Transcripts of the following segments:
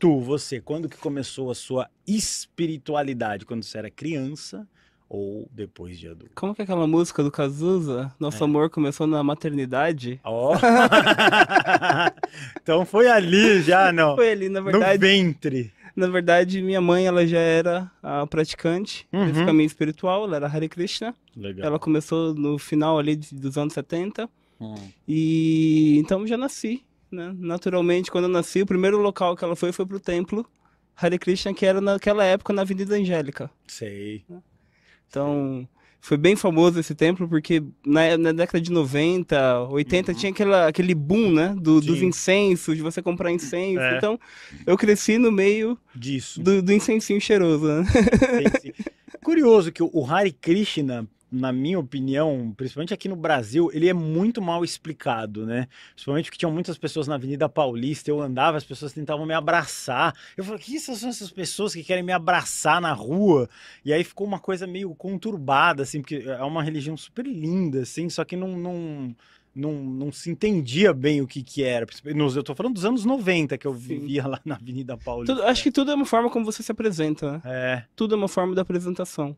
tu, você, quando que começou a sua espiritualidade? Quando você era criança ou depois de adulto? Como que é aquela música do Cazuza? Nosso é. amor começou na maternidade? Oh. então foi ali já, não? Foi ali, na verdade. No ventre. Na verdade, minha mãe, ela já era a praticante uhum. desse caminho espiritual, ela era Hare Krishna. Legal. Ela começou no final ali dos anos 70. Hum. E então já nasci né? Naturalmente, quando eu nasci, o primeiro local que ela foi foi pro templo Hare Krishna, que era naquela época na Avenida Angélica. Sei. Né? Então, foi bem famoso esse templo, porque na, na década de 90, 80, uhum. tinha aquela, aquele boom, né? Do, dos incensos, de você comprar incenso. É. Então, eu cresci no meio Disso. Do, do incensinho cheiroso, né? Curioso que o Hare Krishna na minha opinião, principalmente aqui no Brasil, ele é muito mal explicado, né? Principalmente porque tinham muitas pessoas na Avenida Paulista, eu andava, as pessoas tentavam me abraçar. Eu falei, que são essas pessoas que querem me abraçar na rua? E aí ficou uma coisa meio conturbada, assim, porque é uma religião super linda, assim, só que não, não... Não, não, se entendia bem o que que era. Nos, eu estou falando dos anos 90 que eu vivia lá na Avenida Paulista. Tudo, acho que tudo é uma forma como você se apresenta, né? É. Tudo é uma forma da apresentação.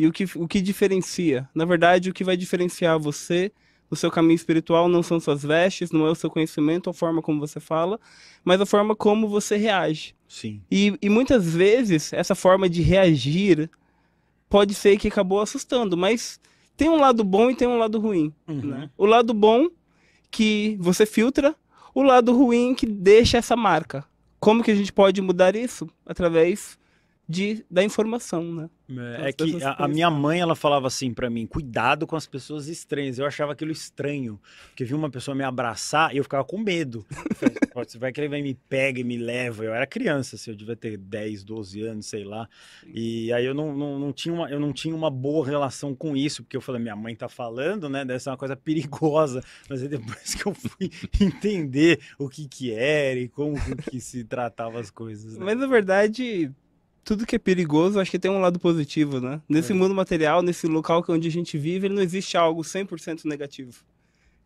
E o que, o que diferencia? Na verdade, o que vai diferenciar você, o seu caminho espiritual, não são suas vestes, não é o seu conhecimento, a forma como você fala, mas a forma como você reage. Sim. E, e muitas vezes, essa forma de reagir pode ser que acabou assustando, mas tem um lado bom e tem um lado ruim. Uhum. Né? O lado bom, que você filtra, o lado ruim, que deixa essa marca. Como que a gente pode mudar isso? Através de, da informação, né? É, então, é que a, a, minha assim. mãe, ela falava assim para mim, cuidado com as pessoas estranhas. Eu achava aquilo estranho, porque vi uma pessoa me abraçar e eu ficava com medo. Você vai que ele vai me pega e me leva. Eu era criança, assim, eu devia ter 10, 12 anos, sei lá. E aí eu não, não, não, tinha uma, eu não tinha uma boa relação com isso, porque eu falei, minha mãe tá falando, né? Deve ser uma coisa perigosa. Mas aí depois que eu fui entender o que que era e como que se tratava as coisas. Né? Mas na verdade tudo que é perigoso, acho que tem um lado positivo, né? Nesse é. mundo material, nesse local é onde a gente vive, não existe algo 100% negativo.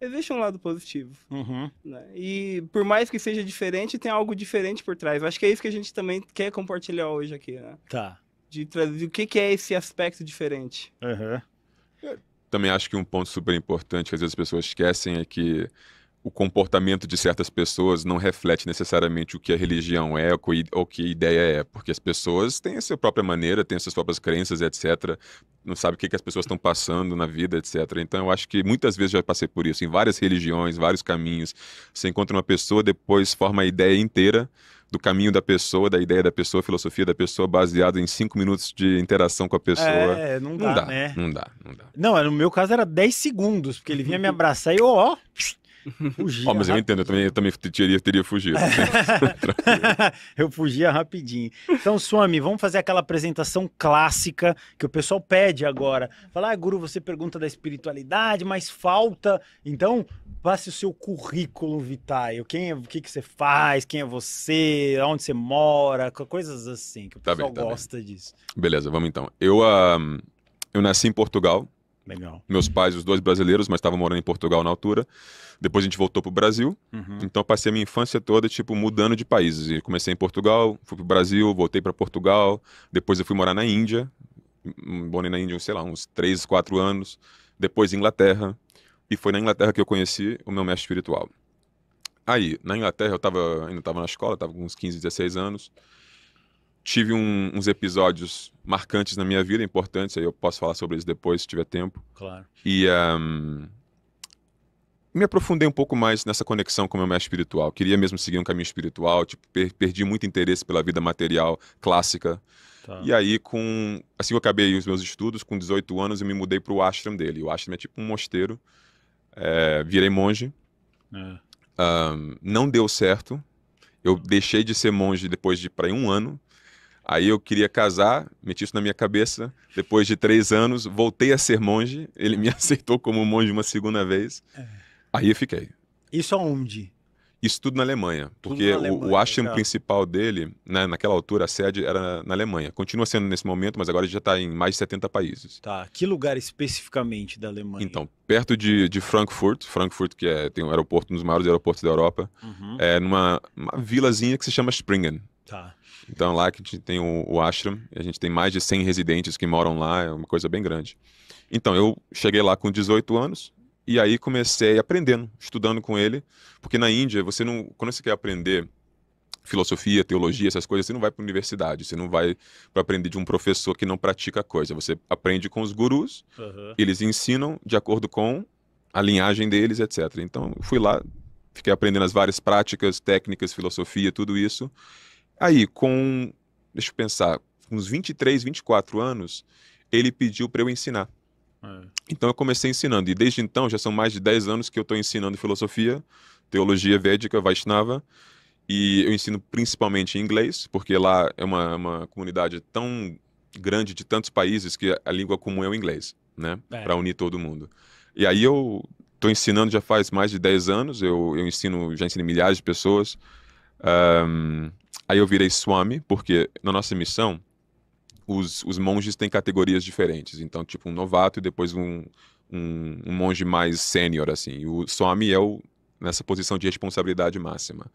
Existe um lado positivo. Uhum. Né? E por mais que seja diferente, tem algo diferente por trás. Acho que é isso que a gente também quer compartilhar hoje aqui, né? Tá. De trazer o que, que é esse aspecto diferente. Uhum. Também acho que um ponto super importante que às vezes as pessoas esquecem é que o comportamento de certas pessoas não reflete necessariamente o que a religião é ou o que a ideia é, porque as pessoas têm a sua própria maneira, têm as suas próprias crenças, etc. Não sabe o que, que as pessoas estão passando na vida, etc. Então eu acho que muitas vezes já passei por isso, em várias religiões, vários caminhos. Você encontra uma pessoa, depois forma a ideia inteira do caminho da pessoa, da ideia da pessoa, filosofia da pessoa, baseado em cinco minutos de interação com a pessoa. É, não dá, não dá né? Não dá, não dá. Não, é, no meu caso era dez segundos, porque ele vinha me abraçar e eu, ó, Fugia. oh, mas eu entendo, eu também, eu também teria, teria fugido. É. eu fugia rapidinho. Então, Swami, vamos fazer aquela apresentação clássica que o pessoal pede agora. Falar, ah, Guru, você pergunta da espiritualidade, mas falta. Então, passe o seu currículo vitae. Quem é, o que, que você faz, quem é você, onde você mora, coisas assim, que o tá pessoal tá bem, tá gosta bem. disso. Beleza, vamos então. Eu, uh, eu nasci em Portugal, Legal. Meus pais, os dois brasileiros, mas estavam morando em Portugal na altura. Depois a gente voltou pro Brasil. Uhum. Então passei a minha infância toda, tipo, mudando de países. Eu comecei em Portugal, fui pro Brasil, voltei para Portugal. Depois eu fui morar na Índia. Hum, morei na Índia, sei lá, uns 3, 4 anos. Depois Inglaterra. E foi na Inglaterra que eu conheci o meu mestre espiritual. Aí, na Inglaterra, eu tava, ainda estava na escola, estava com uns 15, 16 anos tive um, uns episódios marcantes na minha vida, importantes, aí eu posso falar sobre eles depois, se tiver tempo. Claro. E um, me aprofundei um pouco mais nessa conexão com o meu mestre espiritual. Queria mesmo seguir um caminho espiritual, tipo, per perdi muito interesse pela vida material clássica. Tá. E aí, com assim que eu acabei os meus estudos, com 18 anos, eu me mudei para o ashram dele. O ashram é tipo um mosteiro. É, virei monge. É. Um, não deu certo. Eu deixei de ser monge depois de para um ano Aí eu queria casar, meti isso na minha cabeça. Depois de três anos, voltei a ser monge. Ele me aceitou como monge uma segunda vez. É. Aí eu fiquei. Isso aonde? Isso tudo na Alemanha, porque na Alemanha, o, o ashram principal dele, né, naquela altura, a sede era na Alemanha. Continua sendo nesse momento, mas agora já está em mais de 70 países. Tá, que lugar especificamente da Alemanha? Então, perto de, de Frankfurt, Frankfurt que é, tem um aeroporto, um dos maiores aeroportos da Europa, uhum. é numa vilazinha que se chama Springen. Tá. Então lá que a gente tem o, o ashram, a gente tem mais de 100 residentes que moram lá, é uma coisa bem grande. Então eu cheguei lá com 18 anos e aí comecei aprendendo, estudando com ele, porque na Índia você não, quando você quer aprender filosofia, teologia, essas coisas, você não vai para universidade, você não vai para aprender de um professor que não pratica a coisa. Você aprende com os gurus, uhum. eles ensinam de acordo com a linhagem deles, etc. Então, eu fui lá, fiquei aprendendo as várias práticas, técnicas, filosofia, tudo isso. Aí, com, deixa eu pensar, uns 23, 24 anos, ele pediu para eu ensinar. É. Então eu comecei ensinando, e desde então já são mais de 10 anos que eu estou ensinando filosofia, teologia védica, Vaishnava, e eu ensino principalmente em inglês, porque lá é uma, uma comunidade tão grande de tantos países que a língua comum é o inglês, né? É. Para unir todo mundo. E aí eu estou ensinando já faz mais de 10 anos, eu, eu ensino, já ensino milhares de pessoas. Um, Aí eu virei Swami, porque na nossa missão, os, os monges têm categorias diferentes. Então, tipo, um novato e depois um, um, um monge mais sênior, assim. E o Swami é o, nessa posição de responsabilidade máxima.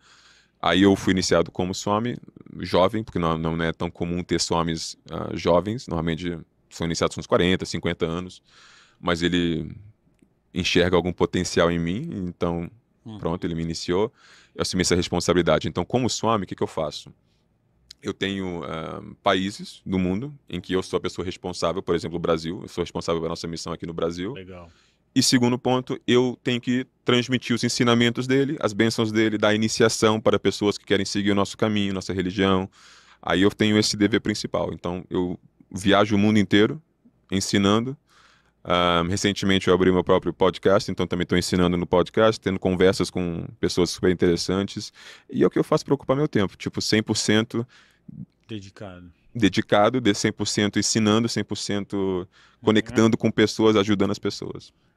Aí eu fui iniciado como Swami, jovem, porque não, não é tão comum ter Swamis uh, jovens. Normalmente são iniciados com uns 40, 50 anos. Mas ele enxerga algum potencial em mim, então Hum. Pronto, ele me iniciou, eu assumi essa responsabilidade. Então, como SWAMI, o que, que eu faço? Eu tenho uh, países do mundo em que eu sou a pessoa responsável, por exemplo, o Brasil, eu sou responsável pela nossa missão aqui no Brasil. Legal. E segundo ponto, eu tenho que transmitir os ensinamentos dele, as bênçãos dele, da iniciação para pessoas que querem seguir o nosso caminho, nossa religião. Aí eu tenho esse dever principal. Então, eu viajo o mundo inteiro ensinando um, recentemente eu abri meu próprio podcast, então também estou ensinando no podcast, tendo conversas com pessoas super interessantes. E é o que eu faço para ocupar meu tempo, tipo 100% dedicado. Dedicado, de 100% ensinando, 100% conectando uhum. com pessoas, ajudando as pessoas.